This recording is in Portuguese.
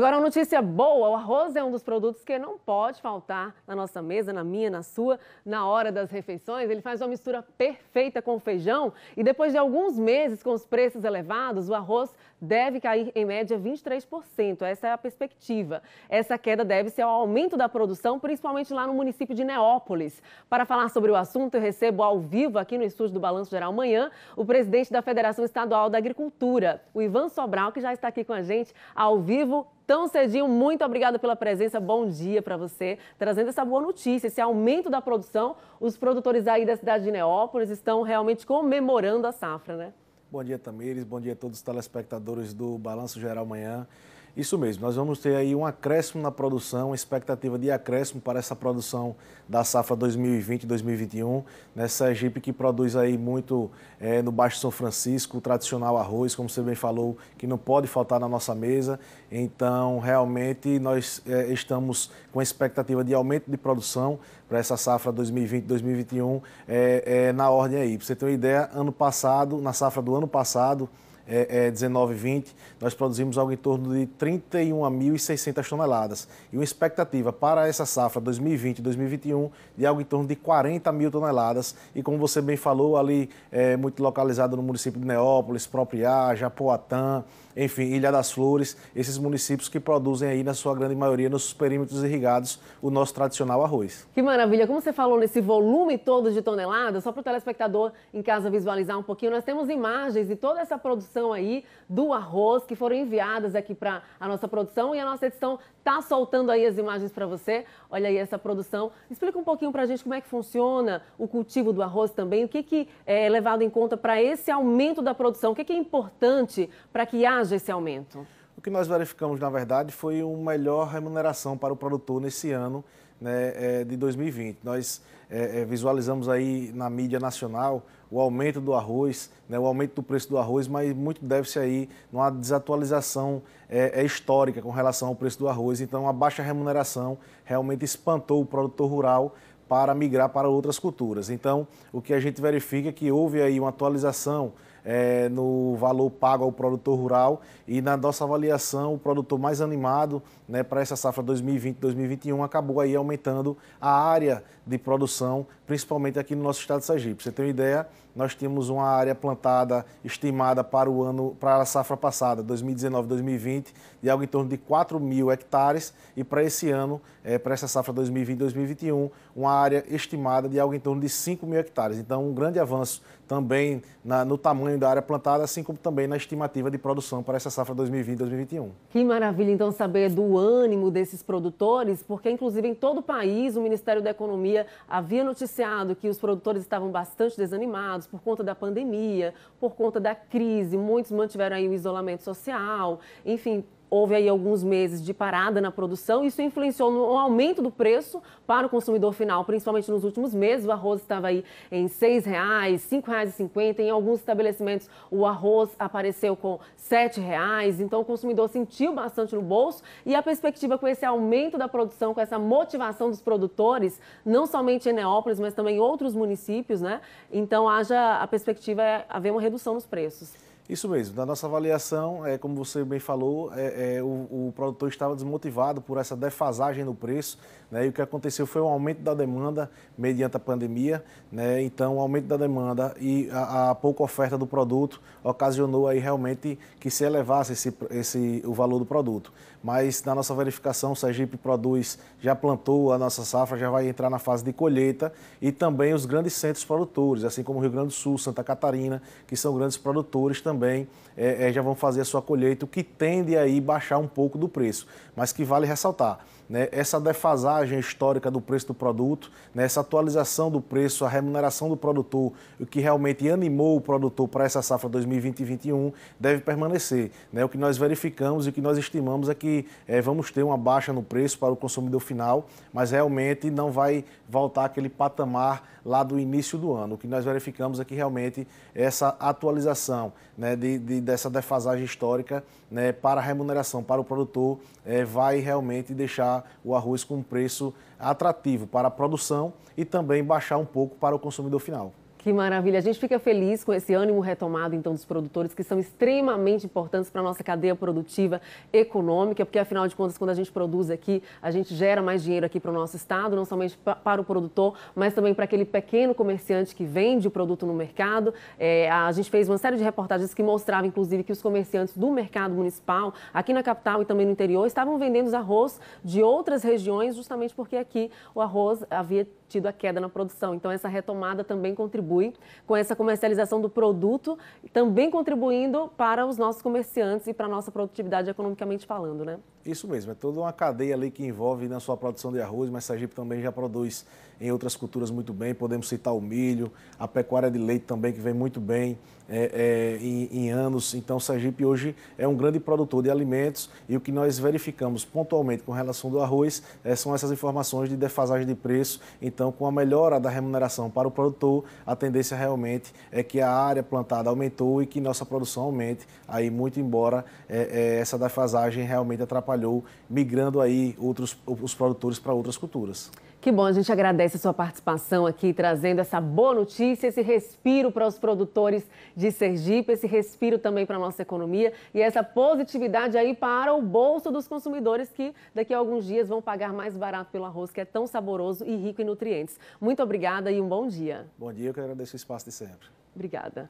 Agora, uma notícia boa: o arroz é um dos produtos que não pode faltar na nossa mesa, na minha, na sua, na hora das refeições. Ele faz uma mistura perfeita com o feijão e depois de alguns meses com os preços elevados, o arroz deve cair em média 23%. Essa é a perspectiva. Essa queda deve ser ao aumento da produção, principalmente lá no município de Neópolis. Para falar sobre o assunto, eu recebo ao vivo aqui no estúdio do Balanço Geral Manhã o presidente da Federação Estadual da Agricultura, o Ivan Sobral, que já está aqui com a gente ao vivo. Então, cedinho. Muito obrigada pela presença. Bom dia para você. Trazendo essa boa notícia, esse aumento da produção. Os produtores aí da cidade de Neópolis estão realmente comemorando a safra, né? Bom dia, Tamires. Bom dia a todos os telespectadores do Balanço Geral amanhã. Isso mesmo, nós vamos ter aí um acréscimo na produção, uma expectativa de acréscimo para essa produção da safra 2020-2021, nessa né? Sergipe que produz aí muito é, no Baixo São Francisco, o tradicional arroz, como você bem falou, que não pode faltar na nossa mesa. Então, realmente, nós é, estamos com a expectativa de aumento de produção para essa safra 2020-2021 é, é, na ordem aí. Para você ter uma ideia, ano passado, na safra do ano passado, é, é, 19 e 20, nós produzimos algo em torno de 31.600 toneladas. E uma expectativa para essa safra 2020 2021 de algo em torno de 40 mil toneladas. E como você bem falou, ali é, muito localizado no município de Neópolis, Propriá, Japoatã, enfim, Ilha das Flores, esses municípios que produzem aí, na sua grande maioria, nos perímetros irrigados, o nosso tradicional arroz. Que maravilha! Como você falou nesse volume todo de toneladas, só para o telespectador em casa visualizar um pouquinho, nós temos imagens de toda essa produção aí do arroz que foram enviadas aqui para a nossa produção e a nossa edição está soltando aí as imagens para você. Olha aí essa produção. Explica um pouquinho para a gente como é que funciona o cultivo do arroz também, o que, que é levado em conta para esse aumento da produção, o que, que é importante para que haja esse aumento? O que nós verificamos, na verdade, foi uma melhor remuneração para o produtor nesse ano né, é, de 2020. Nós é, é, visualizamos aí na mídia nacional o aumento do arroz, né, o aumento do preço do arroz, mas muito deve-se aí numa desatualização é, é, histórica com relação ao preço do arroz. Então, a baixa remuneração realmente espantou o produtor rural para migrar para outras culturas. Então, o que a gente verifica é que houve aí uma atualização é, no valor pago ao produtor rural e na nossa avaliação o produtor mais animado né, para essa safra 2020-2021 acabou aí aumentando a área de produção, principalmente aqui no nosso estado de Sergipe. Pra você tem uma ideia? Nós tínhamos uma área plantada estimada para o ano, para a safra passada, 2019-2020, de algo em torno de 4 mil hectares e para esse ano, é, para essa safra 2020-2021, uma área estimada de algo em torno de 5 mil hectares. Então, um grande avanço também na, no tamanho tamanho da área plantada, assim como também na estimativa de produção para essa safra 2020-2021. Que maravilha, então, saber do ânimo desses produtores, porque, inclusive, em todo o país, o Ministério da Economia havia noticiado que os produtores estavam bastante desanimados por conta da pandemia, por conta da crise, muitos mantiveram aí o isolamento social, enfim, houve aí alguns meses de parada na produção, isso influenciou no aumento do preço para o consumidor final, principalmente nos últimos meses. O arroz estava aí em R$ 6,00, R$ 5,50. Em alguns estabelecimentos, o arroz apareceu com R$ 7,00. Então, o consumidor sentiu bastante no bolso e a perspectiva com esse aumento da produção, com essa motivação dos produtores, não somente em Neópolis, mas também em outros municípios, né? Então, haja a perspectiva é haver uma redução nos preços. Isso mesmo. Na nossa avaliação, é, como você bem falou, é, é, o, o, produtor estava desmotivado por essa defasagem no preço. Né, e o que aconteceu foi um aumento da demanda mediante a pandemia. Né, então, o aumento da demanda e a, a, pouca oferta do produto ocasionou aí realmente que se elevasse esse, esse, o valor do produto mas na nossa verificação, o Sergipe produz, já plantou a nossa safra, já vai entrar na fase de colheita e também os grandes centros produtores, assim como Rio Grande do Sul, Santa Catarina, que são grandes produtores também, é, é, já vão fazer a sua colheita, o que tende aí baixar um pouco do preço, mas que vale ressaltar. Né, essa defasagem histórica do preço do produto, né, essa atualização do preço, a remuneração do produtor, o que realmente animou o produtor para essa safra 2020-2021, deve permanecer. Né, o que nós verificamos e o que nós estimamos é que é, vamos ter uma baixa no preço para o consumidor final, mas realmente não vai voltar aquele patamar lá do início do ano. O que nós verificamos é que realmente essa atualização né, de, de, dessa defasagem histórica né, para a remuneração para o produtor é, vai realmente deixar o arroz com um preço atrativo para a produção e também baixar um pouco para o consumidor final. Que maravilha. A gente fica feliz com esse ânimo retomado, então, dos produtores, que são extremamente importantes para a nossa cadeia produtiva econômica, porque, afinal de contas, quando a gente produz aqui, a gente gera mais dinheiro aqui para o nosso estado, não somente para o produtor, mas também para aquele pequeno comerciante que vende o produto no mercado. É, a gente fez uma série de reportagens que mostrava, inclusive, que os comerciantes do mercado municipal, aqui na capital e também no interior, estavam vendendo os arroz de outras regiões, justamente porque aqui o arroz havia tido a queda na produção. Então, essa retomada também contribui contribui com essa comercialização do produto, também contribuindo para os nossos comerciantes e para a nossa produtividade economicamente falando, né? Isso mesmo, é toda uma cadeia ali que envolve na né, sua produção de arroz, mas Sergipe também já produz em outras culturas muito bem. Podemos citar o milho, a pecuária de leite também, que vem muito bem é, é, em, em, anos. Então, Sergipe hoje é um grande produtor de alimentos e o que nós verificamos pontualmente com relação do arroz é, são essas informações de defasagem de preço. Então, com a melhora da remuneração para o produtor, a tendência realmente é que a área plantada aumentou e que nossa produção aumente. Aí, muito embora é, é, essa defasagem realmente atrapalhe atrapalhou, migrando aí outros, os produtores para outras culturas. Que bom, a gente agradece a sua participação aqui, trazendo essa boa notícia, esse respiro para os produtores de Sergipe, esse respiro também para a nossa economia e essa positividade aí para o bolso dos consumidores que daqui a alguns dias vão pagar mais barato pelo arroz, que é tão saboroso e rico em nutrientes. Muito obrigada e um bom dia. Bom dia, eu que agradeço o espaço de sempre. Obrigada.